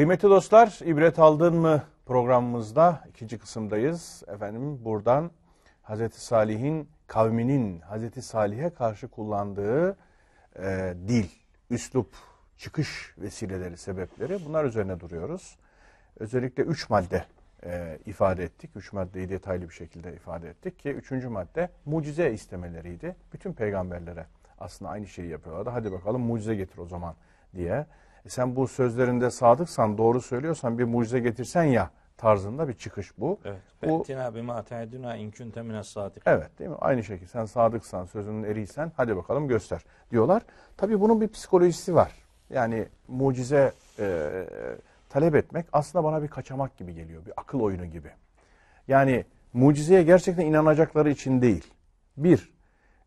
Kıymetli dostlar, ibret aldın mı programımızda ikinci kısımdayız. Efendim buradan Hazreti Salih'in kavminin Hazreti Salih'e karşı kullandığı e, dil, üslup, çıkış vesileleri, sebepleri bunlar üzerine duruyoruz. Özellikle üç madde e, ifade ettik. Üç maddeyi detaylı bir şekilde ifade ettik ki üçüncü madde mucize istemeleriydi. Bütün peygamberlere aslında aynı şeyi yapıyorlardı. Hadi bakalım mucize getir o zaman diye e sen bu sözlerinde sadıksan, doğru söylüyorsan bir mucize getirsen ya tarzında bir çıkış bu. Evet. Bu abi ma ta'duna in kunte sadık. Evet, değil mi? Aynı şekilde sen sadıksan, sözünün eriysen hadi bakalım göster diyorlar. Tabii bunun bir psikolojisi var. Yani mucize e, talep etmek aslında bana bir kaçamak gibi geliyor. Bir akıl oyunu gibi. Yani mucizeye gerçekten inanacakları için değil. Bir,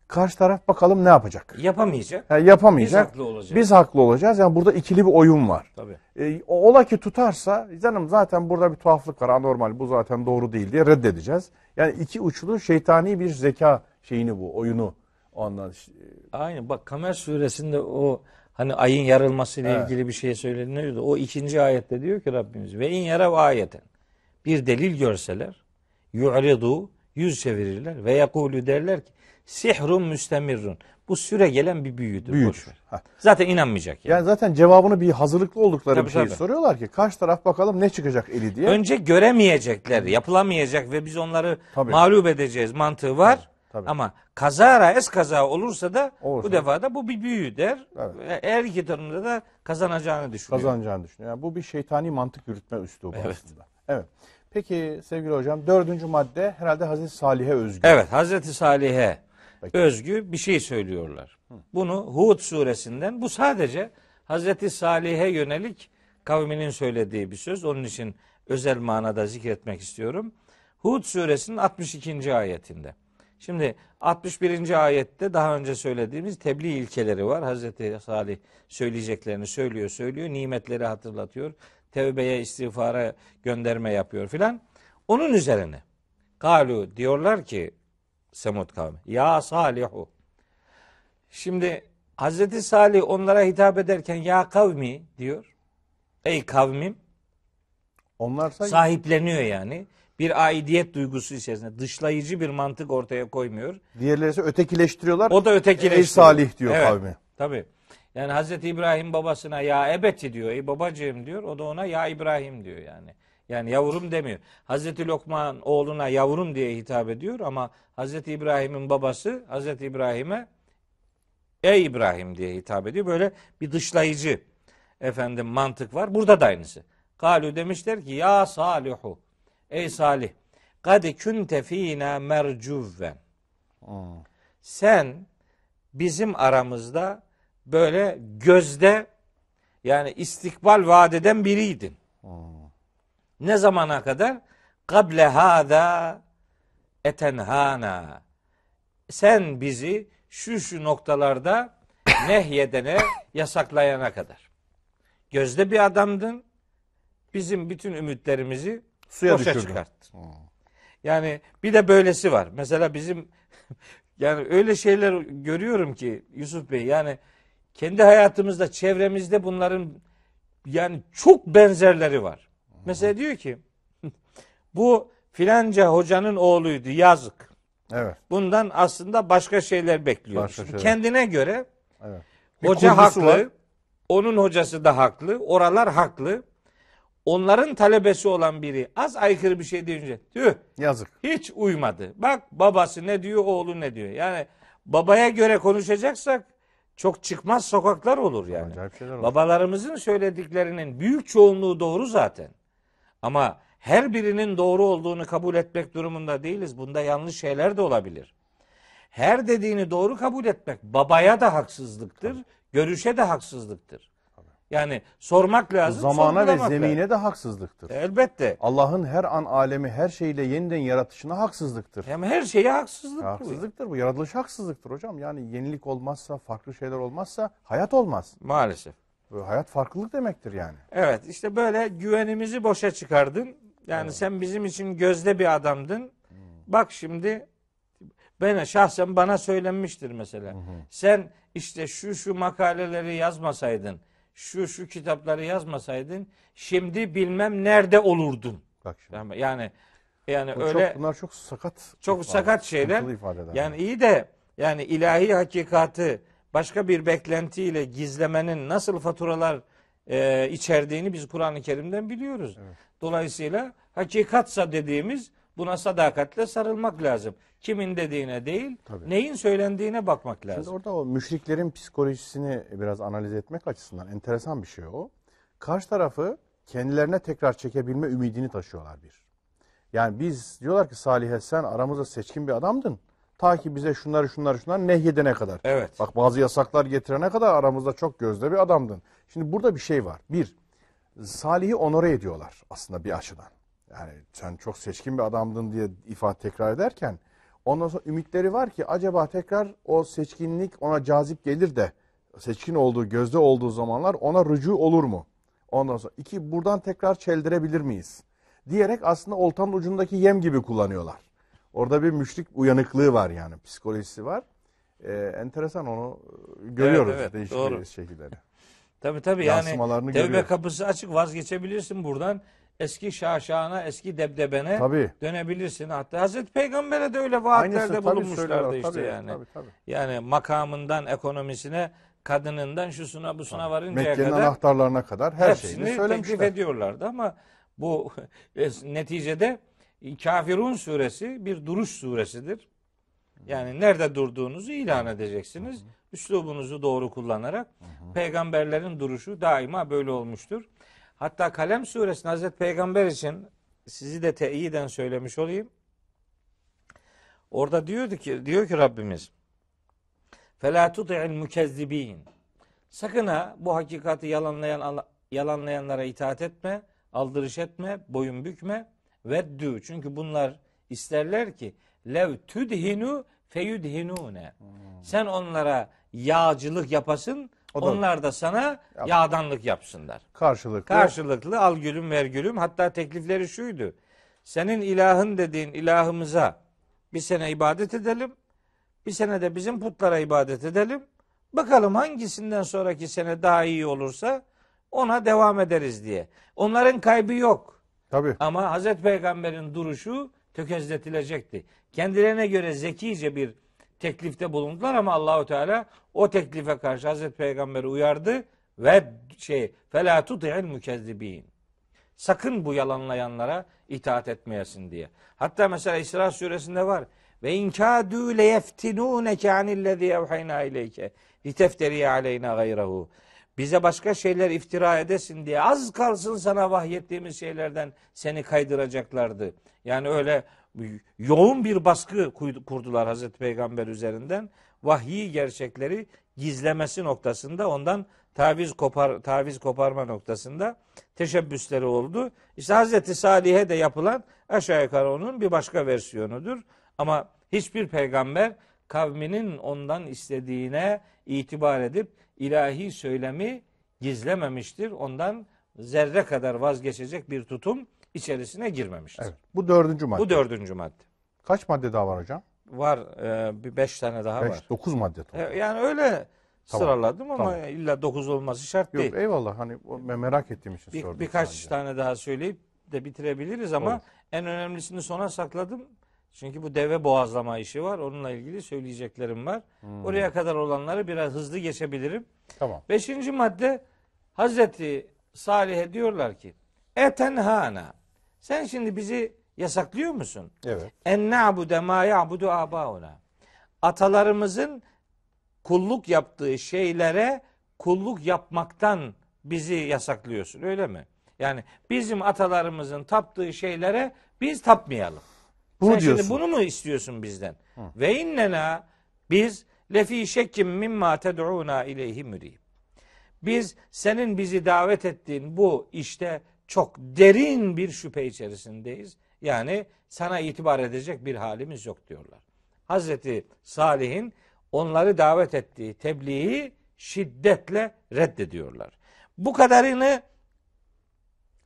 Karşı taraf bakalım ne yapacak? Yapamayacak. Yani yapamayacak. Biz haklı olacağız. Biz haklı olacağız. Yani burada ikili bir oyun var. Tabii. E, ola ki tutarsa canım zaten burada bir tuhaflık var anormal bu zaten doğru değil diye reddedeceğiz. Yani iki uçlu şeytani bir zeka şeyini bu oyunu ondan. E, aynı. bak Kamer suresinde o hani ayın yarılması ile evet. ilgili bir şey söyleniyordu. O ikinci ayette diyor ki Rabbimiz ve in yarav ayeten bir delil görseler yu'ridu yüz çevirirler ve yekulü derler ki Sihrun müstemirrun. Bu süre gelen bir büyüdür. Büyüdür. Zaten inanmayacak yani. Yani zaten cevabını bir hazırlıklı oldukları tabii, bir şeyi tabii. soruyorlar ki karşı taraf bakalım ne çıkacak eli diye. Önce göremeyecekler, yapılamayacak ve biz onları tabii. mağlup edeceğiz mantığı var. Evet. Tabii. Ama kazara es kaza olursa da olursa. bu defa da bu bir büyü der. Evet. Her iki durumda da kazanacağını düşünüyor. Kazanacağını düşünüyor. Yani bu bir şeytani mantık yürütme üslubu evet. aslında. Evet. Peki sevgili hocam dördüncü madde herhalde Hazreti Salih'e özgü. Evet Hazreti Salih'e özgü bir şey söylüyorlar. Bunu Hud suresinden bu sadece Hazreti Salih'e yönelik kavminin söylediği bir söz. Onun için özel manada zikretmek istiyorum. Hud suresinin 62. ayetinde. Şimdi 61. ayette daha önce söylediğimiz tebliğ ilkeleri var. Hazreti Salih söyleyeceklerini söylüyor, söylüyor. Nimetleri hatırlatıyor. Tevbeye, istiğfara gönderme yapıyor filan. Onun üzerine Kalu diyorlar ki Semud kavmi. Ya Salihu. Şimdi Hazreti Salih onlara hitap ederken ya kavmi diyor. Ey kavmim. Onlar say- sahipleniyor yani. Bir aidiyet duygusu içerisinde dışlayıcı bir mantık ortaya koymuyor. Diğerleri ise ötekileştiriyorlar. O da ötekileştiriyor. Ey Salih diyor evet, kavmi. Tabii. Yani Hazreti İbrahim babasına ya ebeti diyor. Ey babacığım diyor. O da ona ya İbrahim diyor yani. Yani yavrum demiyor. Hazreti Lokman oğluna yavrum diye hitap ediyor ama Hazreti İbrahim'in babası Hazreti İbrahim'e ey İbrahim diye hitap ediyor. Böyle bir dışlayıcı efendim mantık var. Burada da aynısı. Kalu demişler ki ya salihu ey salih kad kunte fina mercuven. Sen bizim aramızda böyle gözde yani istikbal vaat eden biriydin. Hmm. Ne zamana kadar? Kable hâdâ etenhana. Sen bizi şu şu noktalarda nehyedene, yasaklayana kadar. Gözde bir adamdın. Bizim bütün ümitlerimizi suya boşa çıkarttın. Yani bir de böylesi var. Mesela bizim yani öyle şeyler görüyorum ki Yusuf Bey yani kendi hayatımızda çevremizde bunların yani çok benzerleri var. Mesela diyor ki bu filanca hocanın oğluydu yazık. Evet. Bundan aslında başka şeyler bekliyor. Başka şeyler. Kendine göre evet. hoca haklı. Var. Onun hocası da haklı. Oralar haklı. Onların talebesi olan biri az aykırı bir şey deyince diyor. Yazık. Hiç uymadı. Bak babası ne diyor, oğlu ne diyor. Yani babaya göre konuşacaksak çok çıkmaz sokaklar olur yani. Olur. Babalarımızın söylediklerinin büyük çoğunluğu doğru zaten. Ama her birinin doğru olduğunu kabul etmek durumunda değiliz. Bunda yanlış şeyler de olabilir. Her dediğini doğru kabul etmek babaya da haksızlıktır, Tabii. görüşe de haksızlıktır. Yani sormak lazım. Zamana ve zemine lazım. de haksızlıktır. Elbette. Allah'ın her an alemi her şeyle yeniden yaratışına haksızlıktır. Hem her şeye haksızlıktır. Haksızlıktır bu. Yaratılış haksızlıktır hocam. Yani yenilik olmazsa, farklı şeyler olmazsa hayat olmaz. Maalesef hayat farklılık demektir yani. Evet işte böyle güvenimizi boşa çıkardın. Yani evet. sen bizim için gözde bir adamdın. Hmm. Bak şimdi ben şahsen bana söylenmiştir mesela. Hı hı. Sen işte şu şu makaleleri yazmasaydın, şu şu kitapları yazmasaydın şimdi bilmem nerede olurdun. Bak şimdi. Yani yani Bu öyle çok, bunlar çok sakat çok ifade, sakat şeyler. Yani iyi de yani ilahi hakikatı başka bir beklentiyle gizlemenin nasıl faturalar e, içerdiğini biz Kur'an-ı Kerim'den biliyoruz. Evet. Dolayısıyla hakikatsa dediğimiz buna sadakatle sarılmak lazım. Kimin dediğine değil, Tabii. neyin söylendiğine bakmak lazım. Şimdi orada o müşriklerin psikolojisini biraz analiz etmek açısından enteresan bir şey o. Karşı tarafı kendilerine tekrar çekebilme ümidini taşıyorlar bir. Yani biz diyorlar ki Salih sen aramızda seçkin bir adamdın. Ta ki bize şunları şunları şunlar nehyedene kadar. Evet. Bak bazı yasaklar getirene kadar aramızda çok gözde bir adamdın. Şimdi burada bir şey var. Bir, Salih'i onore ediyorlar aslında bir açıdan. Yani sen çok seçkin bir adamdın diye ifade tekrar ederken ondan sonra ümitleri var ki acaba tekrar o seçkinlik ona cazip gelir de seçkin olduğu, gözde olduğu zamanlar ona rücu olur mu? Ondan sonra iki buradan tekrar çeldirebilir miyiz? Diyerek aslında oltanın ucundaki yem gibi kullanıyorlar. Orada bir müşrik uyanıklığı var yani psikolojisi var. Ee, enteresan onu e, görüyoruz evet, evet, değişik doğru. şekilleri. tabii tabii yani tevbe görüyor. kapısı açık vazgeçebilirsin buradan. Eski şaşana, eski debdebene tabii. dönebilirsin. Hatta Hazreti Peygamber'e de öyle vaatlerde Aynısı, bulunmuşlardı işte tabii, yani. Tabii, tabii. Yani makamından ekonomisine kadınından şusuna busuna Tabii. varıncaya Mekke'nin kadar anahtarlarına kadar her şeyini söylemişler. teklif ediyorlardı ama bu neticede Kafirun suresi bir duruş suresidir. Yani nerede durduğunuzu ilan edeceksiniz. Üslubunuzu doğru kullanarak peygamberlerin duruşu daima böyle olmuştur. Hatta Kalem suresini Hazreti Peygamber için sizi de teyiden söylemiş olayım. Orada diyordu ki diyor ki Rabbimiz Fela tuti'il mukezzibin. Sakın ha bu hakikati yalanlayan yalanlayanlara itaat etme, aldırış etme, boyun bükme. Veddü. Çünkü bunlar isterler ki lev tüdhinu feyudhinune. Hmm. Sen onlara yağcılık yapasın, o da, onlar da sana yap. yağdanlık yapsınlar. Karşılıklı. Karşılıklı al gülüm ver gülüm. Hatta teklifleri şuydu. Senin ilahın dediğin ilahımıza bir sene ibadet edelim. Bir sene de bizim putlara ibadet edelim. Bakalım hangisinden sonraki sene daha iyi olursa ona devam ederiz diye. Onların kaybı yok. Tabii. Ama Hazreti Peygamber'in duruşu tökezletilecekti. Kendilerine göre zekice bir teklifte bulundular ama Allahu Teala o teklife karşı Hazreti Peygamber'i uyardı ve şey fela tuti'il mukezzibin. Sakın bu yalanlayanlara itaat etmeyesin diye. Hatta mesela İsra suresinde var. Ve inkâdû leyeftinûneke anillezî evhayna ileyke litefteriye aleyna gayrehu bize başka şeyler iftira edesin diye az kalsın sana vahyettiğimiz şeylerden seni kaydıracaklardı. Yani öyle yoğun bir baskı kurdular Hazreti Peygamber üzerinden. Vahyi gerçekleri gizlemesi noktasında ondan taviz kopar taviz koparma noktasında teşebbüsleri oldu. İşte Hazreti Salih'e de yapılan aşağı yukarı onun bir başka versiyonudur. Ama hiçbir peygamber kavminin ondan istediğine itibar edip ilahi söylemi gizlememiştir. Ondan zerre kadar vazgeçecek bir tutum içerisine girmemiştir. Evet, bu dördüncü madde. Bu dördüncü madde. Kaç madde daha var hocam? Var. E, beş tane daha beş, var. Dokuz madde. E, yani öyle tamam, sıraladım ama tamam. illa dokuz olması şart Yok, değil. Eyvallah hani merak ettiğim için bir, sordum. Birkaç sadece. tane daha söyleyip de bitirebiliriz ama Olur. en önemlisini sona sakladım. Çünkü bu deve boğazlama işi var. Onunla ilgili söyleyeceklerim var. Hmm. Oraya kadar olanları biraz hızlı geçebilirim. Tamam. Beşinci madde Hazreti Salih'e diyorlar ki Etenhana sen şimdi bizi yasaklıyor musun? Evet. En na'bude ma ya'budu ona. Atalarımızın kulluk yaptığı şeylere kulluk yapmaktan bizi yasaklıyorsun öyle mi? Yani bizim atalarımızın taptığı şeylere biz tapmayalım. Bu Sen diyorsun. şimdi bunu mu istiyorsun bizden? Hı. Ve innena biz lefi şekkim mimma ted'una ileyhi mürib. Biz senin bizi davet ettiğin bu işte çok derin bir şüphe içerisindeyiz. Yani sana itibar edecek bir halimiz yok diyorlar. Hazreti Salih'in onları davet ettiği tebliği şiddetle reddediyorlar. Bu kadarını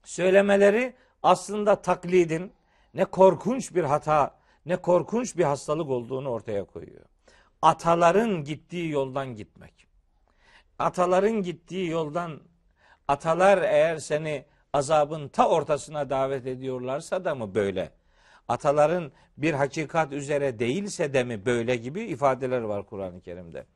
söylemeleri aslında taklidin, ne korkunç bir hata, ne korkunç bir hastalık olduğunu ortaya koyuyor. Ataların gittiği yoldan gitmek. Ataların gittiği yoldan atalar eğer seni azabın ta ortasına davet ediyorlarsa da mı böyle? Ataların bir hakikat üzere değilse de mi böyle gibi ifadeler var Kur'an-ı Kerim'de.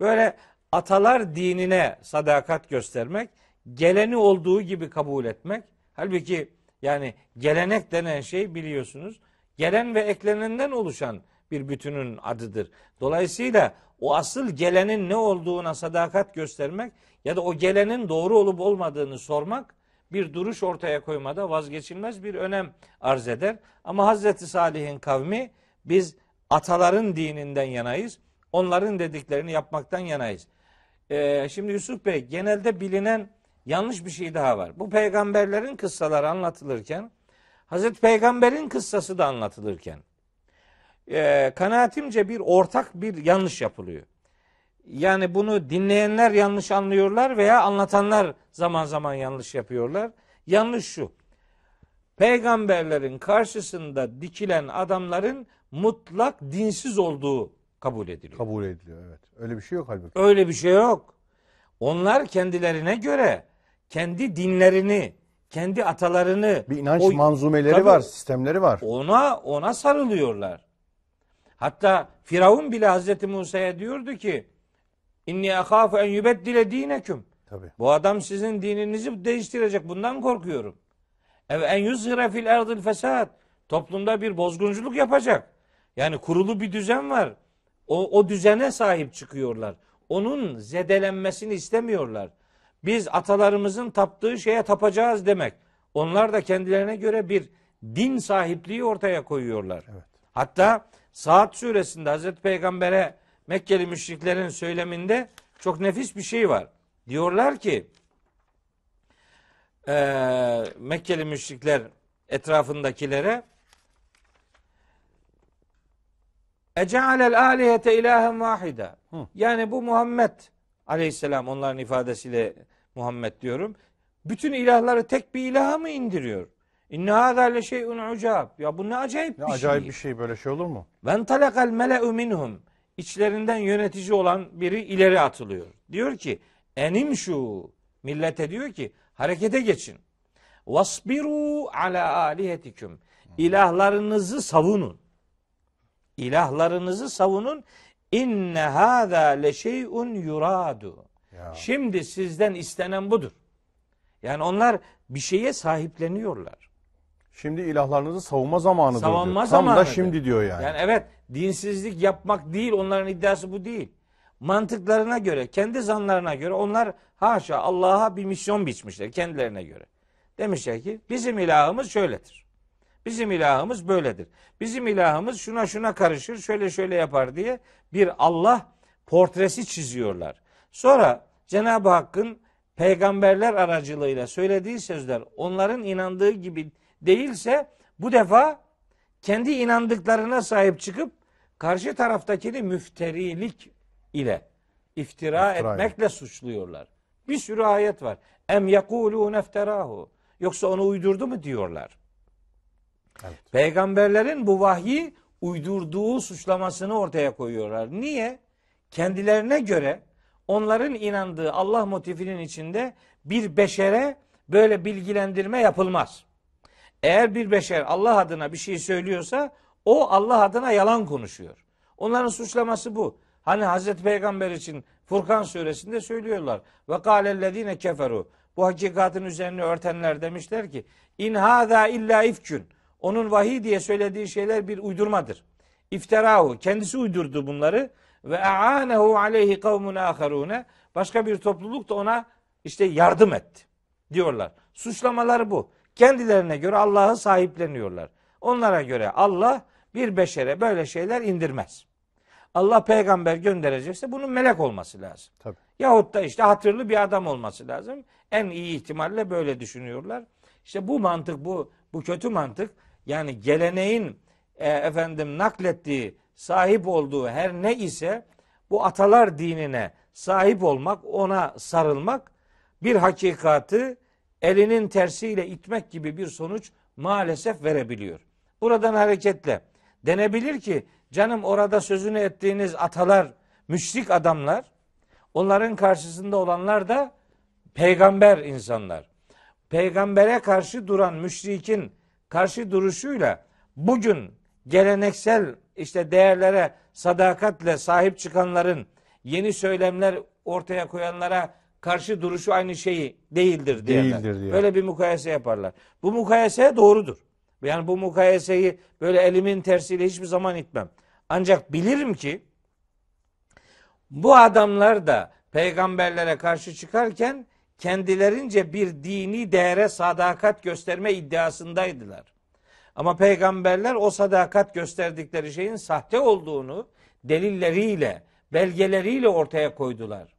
Böyle atalar dinine sadakat göstermek, geleni olduğu gibi kabul etmek. Halbuki yani gelenek denen şey biliyorsunuz gelen ve eklenenden oluşan bir bütünün adıdır. Dolayısıyla o asıl gelenin ne olduğuna sadakat göstermek ya da o gelenin doğru olup olmadığını sormak bir duruş ortaya koymada vazgeçilmez bir önem arz eder. Ama Hazreti Salih'in kavmi biz ataların dininden yanayız. Onların dediklerini yapmaktan yanayız. Ee, şimdi Yusuf Bey genelde bilinen yanlış bir şey daha var. Bu peygamberlerin kıssaları anlatılırken Hazreti Peygamber'in kıssası da anlatılırken e, kanaatimce bir ortak bir yanlış yapılıyor. Yani bunu dinleyenler yanlış anlıyorlar veya anlatanlar zaman zaman yanlış yapıyorlar. Yanlış şu. Peygamberlerin karşısında dikilen adamların mutlak dinsiz olduğu kabul ediliyor. Kabul ediliyor evet. Öyle bir şey yok halbuki. Öyle bir şey yok. Onlar kendilerine göre kendi dinlerini, kendi atalarını bir inanç o, manzumeleri tabii, var, sistemleri var. Ona ona sarılıyorlar. Hatta Firavun bile Hazreti Musa'ya diyordu ki İnni akhafu en yubeddile dineküm. Tabii. Bu adam sizin dininizi değiştirecek. Bundan korkuyorum. Ev en yuzhire fil erdil fesat. Toplumda bir bozgunculuk yapacak. Yani kurulu bir düzen var. O, o düzene sahip çıkıyorlar. Onun zedelenmesini istemiyorlar biz atalarımızın taptığı şeye tapacağız demek. Onlar da kendilerine göre bir din sahipliği ortaya koyuyorlar. Evet. Hatta Saat suresinde Hazreti Peygamber'e Mekkeli müşriklerin söyleminde çok nefis bir şey var. Diyorlar ki e, Mekkeli müşrikler etrafındakilere Ecealel alihete ilahen vahide. Yani bu Muhammed aleyhisselam onların ifadesiyle Muhammed diyorum. Bütün ilahları tek bir ilaha mı indiriyor? İnne hâzâ le şey'un ucab. Ya bu ne acayip ne bir acayip şey. Acayip bir şey böyle şey olur mu? Ben talakal mele'u minhum. İçlerinden yönetici olan biri ileri atılıyor. Diyor ki enim şu millete diyor ki harekete geçin. Vasbiru ala alihetikum. İlahlarınızı savunun. İlahlarınızı savunun. İnne hâzâ leşey'un yuradu. Şimdi sizden istenen budur. Yani onlar bir şeye sahipleniyorlar. Şimdi ilahlarınızı savunma zamanı. Savunma diyor. zamanıdır. Tam da şimdi diyor yani. Yani evet dinsizlik yapmak değil onların iddiası bu değil. Mantıklarına göre, kendi zanlarına göre onlar haşa Allah'a bir misyon biçmişler kendilerine göre. Demişler ki bizim ilahımız şöyledir. Bizim ilahımız böyledir. Bizim ilahımız şuna şuna karışır, şöyle şöyle yapar diye bir Allah portresi çiziyorlar. Sonra Cenab-ı Hakk'ın peygamberler aracılığıyla söylediği sözler onların inandığı gibi değilse bu defa kendi inandıklarına sahip çıkıp karşı taraftakini müfterilik ile iftira, iftira etmekle yani. suçluyorlar. Bir sürü ayet var. Em yakulu nefterahu. Yoksa onu uydurdu mu diyorlar. Evet. Peygamberlerin bu vahyi uydurduğu suçlamasını ortaya koyuyorlar. Niye? Kendilerine göre onların inandığı Allah motifinin içinde bir beşere böyle bilgilendirme yapılmaz. Eğer bir beşer Allah adına bir şey söylüyorsa o Allah adına yalan konuşuyor. Onların suçlaması bu. Hani Hazreti Peygamber için Furkan suresinde söylüyorlar. Ve kâlellezîne keferu. Bu hakikatin üzerine örtenler demişler ki in hâzâ illâ ifkün. Onun vahiy diye söylediği şeyler bir uydurmadır. İftirahu. Kendisi uydurdu bunları. Ve a'anehu aleyhi kavmun aharune. Başka bir topluluk da ona işte yardım etti diyorlar. Suçlamalar bu. Kendilerine göre Allah'ı sahipleniyorlar. Onlara göre Allah bir beşere böyle şeyler indirmez. Allah peygamber gönderecekse bunun melek olması lazım. Tabii. Yahut da işte hatırlı bir adam olması lazım. En iyi ihtimalle böyle düşünüyorlar. İşte bu mantık bu bu kötü mantık yani geleneğin e, efendim naklettiği, sahip olduğu her ne ise bu atalar dinine sahip olmak, ona sarılmak bir hakikati elinin tersiyle itmek gibi bir sonuç maalesef verebiliyor. Buradan hareketle denebilir ki canım orada sözünü ettiğiniz atalar, müşrik adamlar, onların karşısında olanlar da peygamber insanlar. Peygambere karşı duran müşrikin karşı duruşuyla bugün geleneksel işte değerlere sadakatle sahip çıkanların yeni söylemler ortaya koyanlara karşı duruşu aynı şeyi değildir diye. Değildir diye. Böyle bir mukayese yaparlar. Bu mukayese doğrudur. Yani bu mukayeseyi böyle elimin tersiyle hiçbir zaman itmem. Ancak bilirim ki bu adamlar da peygamberlere karşı çıkarken kendilerince bir dini değere sadakat gösterme iddiasındaydılar. Ama peygamberler o sadakat gösterdikleri şeyin sahte olduğunu delilleriyle, belgeleriyle ortaya koydular.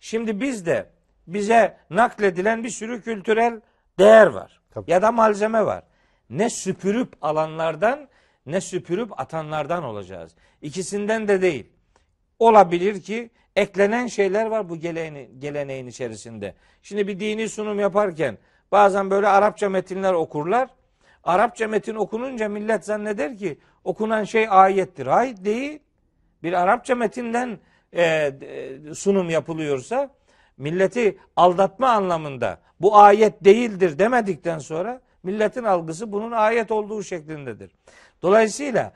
Şimdi biz de bize nakledilen bir sürü kültürel değer var. Tabii. Ya da malzeme var. Ne süpürüp alanlardan ne süpürüp atanlardan olacağız. İkisinden de değil. Olabilir ki eklenen şeyler var bu geleneğin, geleneğin içerisinde. Şimdi bir dini sunum yaparken bazen böyle Arapça metinler okurlar. Arapça metin okununca millet zanneder ki okunan şey ayettir. Hayır değil. Bir Arapça metinden e, e sunum yapılıyorsa milleti aldatma anlamında bu ayet değildir demedikten sonra milletin algısı bunun ayet olduğu şeklindedir. Dolayısıyla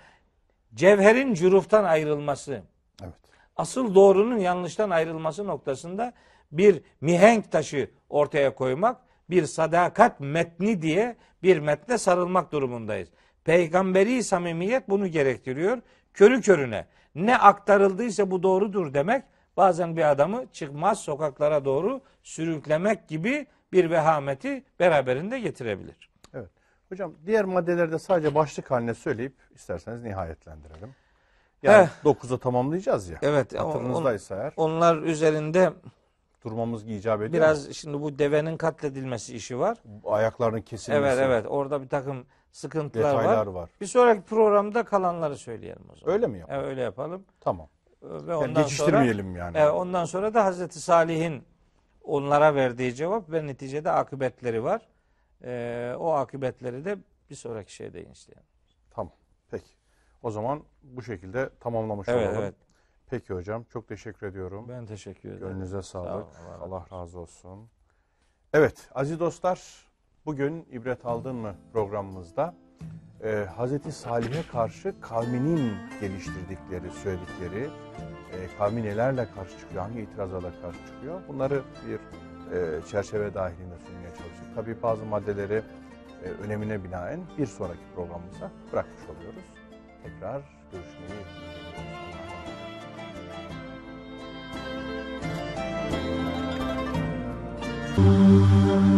cevherin cüruftan ayrılması, evet asıl doğrunun yanlıştan ayrılması noktasında bir mihenk taşı ortaya koymak, bir sadakat metni diye bir metne sarılmak durumundayız. Peygamberi samimiyet bunu gerektiriyor. Körü körüne ne aktarıldıysa bu doğrudur demek bazen bir adamı çıkmaz sokaklara doğru sürüklemek gibi bir vehameti beraberinde getirebilir. Evet. Hocam diğer maddelerde sadece başlık haline söyleyip isterseniz nihayetlendirelim. Yani Heh. tamamlayacağız ya. Evet. Hatırınızdaysa on, eğer. Onlar üzerinde durmamız icap ediyor. Biraz mu? şimdi bu devenin katledilmesi işi var. Ayaklarının kesilmesi. Evet evet. Orada bir takım sıkıntılar Detaylar var. var. Bir sonraki programda kalanları söyleyelim o zaman. Öyle mi yapalım? Evet, öyle yapalım. Tamam. Ve yani ondan geçiştirmeyelim sonra, yani. Evet ondan sonra da Hazreti Salih'in onlara verdiği cevap ve neticede akıbetleri var. E, o akıbetleri de bir sonraki şeyde işleyelim. O zaman bu şekilde tamamlamış evet, olalım. Evet. Peki hocam çok teşekkür ediyorum. Ben teşekkür ederim. Gönlünüze sağlık. Sağ olun, Allah, razı olsun. Evet aziz dostlar bugün ibret aldın mı programımızda e, ee, Hz. Salih'e karşı kavminin geliştirdikleri, söyledikleri, e, kavmi nelerle karşı çıkıyor, hangi itirazlarla karşı çıkıyor bunları bir e, çerçeve dahilinde sunmaya çalıştık. Tabii bazı maddeleri e, önemine binaen bir sonraki programımıza bırakmış oluyoruz tekrar görüşmeyi bekliyoruz.